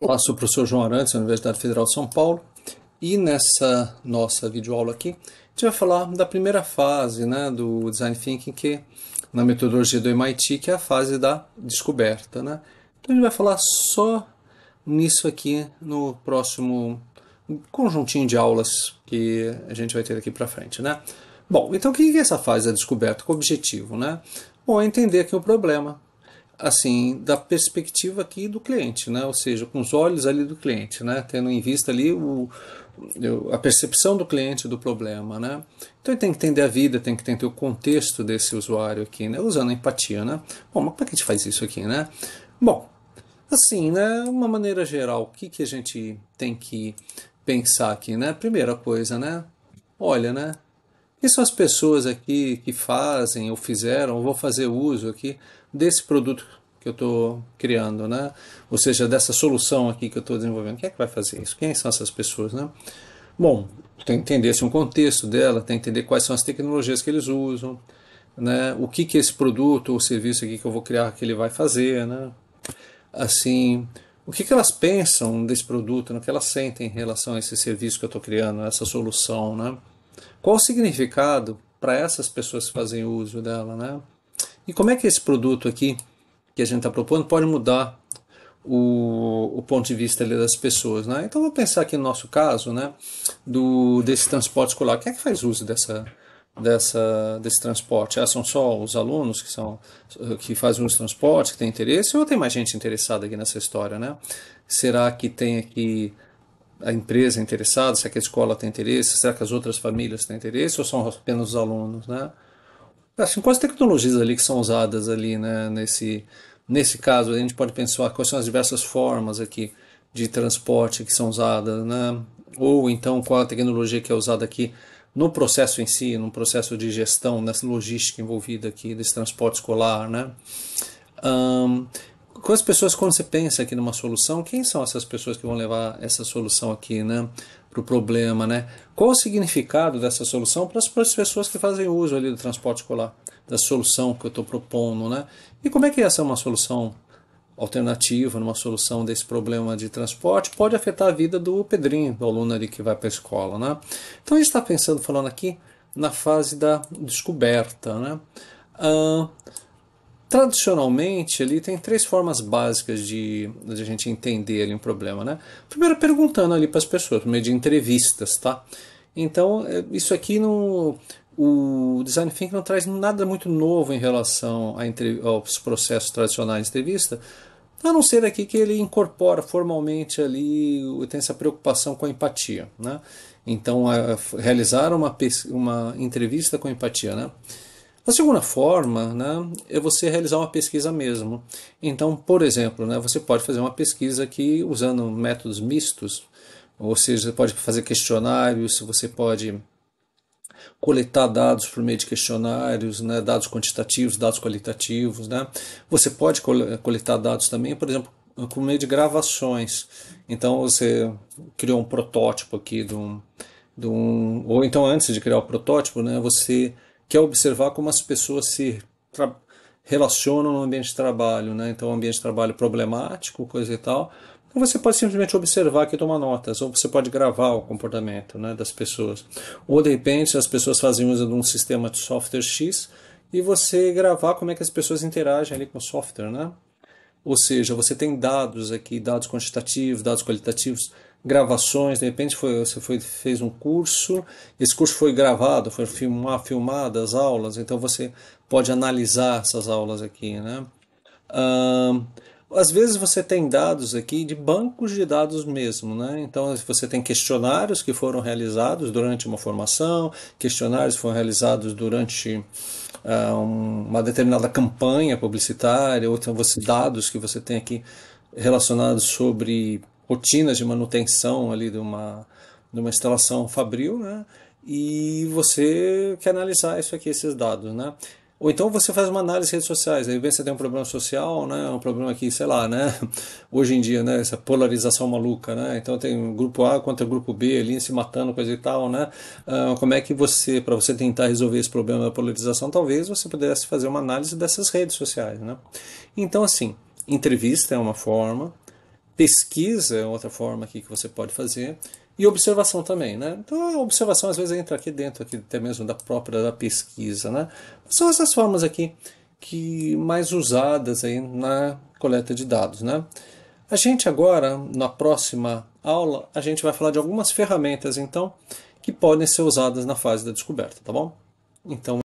Olá, sou o professor João Arantes, da Universidade Federal de São Paulo, e nessa nossa videoaula aqui, a gente vai falar da primeira fase né, do Design Thinking, que na metodologia do MIT, que é a fase da descoberta. Né? Então a gente vai falar só nisso aqui no próximo conjuntinho de aulas que a gente vai ter aqui para frente. Né? Bom, então o que é essa fase da descoberta? o objetivo? Né? Bom, é entender aqui o problema, assim, da perspectiva aqui do cliente, né? Ou seja, com os olhos ali do cliente, né? Tendo em vista ali o, a percepção do cliente do problema, né? Então ele tem que entender a vida, tem que entender o contexto desse usuário aqui, né? Usando a empatia, né? Bom, mas como é que a gente faz isso aqui, né? Bom, assim, né? Uma maneira geral, o que, que a gente tem que pensar aqui, né? Primeira coisa, né? Olha, né? Quem são as pessoas aqui que fazem ou fizeram, ou vou fazer uso aqui desse produto que eu estou criando, né? Ou seja, dessa solução aqui que eu estou desenvolvendo. Quem é que vai fazer isso? Quem são essas pessoas, né? Bom, tem que entender assim, o contexto dela, tem que entender quais são as tecnologias que eles usam, né? O que que esse produto ou serviço aqui que eu vou criar que ele vai fazer, né? Assim, o que, que elas pensam desse produto, no né? que elas sentem em relação a esse serviço que eu estou criando, essa solução, né? Qual o significado para essas pessoas que fazem uso dela, né? E como é que esse produto aqui que a gente está propondo pode mudar o, o, ponto de vista das pessoas, né? Então vou pensar aqui no nosso caso, né, do desse transporte escolar. Quem é que faz uso dessa dessa desse transporte? Ah, são só os alunos que são que fazem uso transportes transporte, que têm interesse, ou tem mais gente interessada aqui nessa história, né? Será que tem aqui a empresa é interessada, se é que a escola tem interesse, será é que as outras famílias têm interesse ou são apenas os alunos, né? Assim, quais tecnologias ali que são usadas ali, né, nesse, nesse caso, a gente pode pensar quais são as diversas formas aqui de transporte que são usadas, né? Ou então qual a tecnologia que é usada aqui no processo em si, no processo de gestão, nessa logística envolvida aqui desse transporte escolar, né? Um, com as pessoas, quando você pensa aqui numa solução, quem são essas pessoas que vão levar essa solução aqui, né? Para o problema, né? Qual o significado dessa solução para as pessoas que fazem uso ali do transporte escolar, da solução que eu estou propondo, né? E como é que essa é uma solução alternativa, numa solução desse problema de transporte, pode afetar a vida do Pedrinho, do aluno ali que vai para a escola, né? Então a gente está pensando, falando aqui, na fase da descoberta, né? Ah, Tradicionalmente, ali tem três formas básicas de, de a gente entender ali um problema, né? Primeiro, perguntando ali para as pessoas, por meio de entrevistas, tá? Então, é, isso aqui no o design thinking não traz nada muito novo em relação aos processos tradicionais de entrevista, a não ser aqui que ele incorpora formalmente ali, tem essa preocupação com a empatia, né? Então, a, a realizar uma, uma entrevista com empatia, né? A segunda forma né, é você realizar uma pesquisa mesmo. Então, por exemplo, né, você pode fazer uma pesquisa aqui usando métodos mistos, ou seja, você pode fazer questionários, você pode coletar dados por meio de questionários, né, dados quantitativos, dados qualitativos. Né. Você pode coletar dados também, por exemplo, por meio de gravações. Então você criou um protótipo aqui de um, de um ou então antes de criar o protótipo, né, você que é observar como as pessoas se relacionam no ambiente de trabalho, né? Então, ambiente de trabalho problemático, coisa e tal. Então, você pode simplesmente observar aqui e tomar notas, ou você pode gravar o comportamento né, das pessoas. Ou, de repente, as pessoas fazem uso de um sistema de software X e você gravar como é que as pessoas interagem ali com o software, né? Ou seja, você tem dados aqui, dados quantitativos, dados qualitativos, gravações, de repente foi, você foi, fez um curso, esse curso foi gravado, foi filmar, filmadas aulas, então você pode analisar essas aulas aqui, né? Uh, às vezes você tem dados aqui de bancos de dados mesmo, né? Então você tem questionários que foram realizados durante uma formação, questionários foram realizados durante uh, uma determinada campanha publicitária, ou então você dados que você tem aqui relacionados sobre rotinas de manutenção ali de uma, de uma instalação fabril, né? E você quer analisar isso aqui, esses dados, né? Ou então você faz uma análise de redes sociais, aí vem você tem um problema social, né? Um problema aqui, sei lá, né? Hoje em dia, né? Essa polarização maluca, né? Então tem grupo A contra grupo B ali se matando, coisa e tal, né? Uh, como é que você, para você tentar resolver esse problema da polarização, talvez você pudesse fazer uma análise dessas redes sociais, né? Então, assim, entrevista é uma forma, pesquisa é outra forma aqui que você pode fazer, e observação também, né? Então a observação às vezes entra aqui dentro, aqui, até mesmo da própria da pesquisa, né? São essas formas aqui que mais usadas aí na coleta de dados, né? A gente agora, na próxima aula, a gente vai falar de algumas ferramentas, então, que podem ser usadas na fase da descoberta, tá bom? Então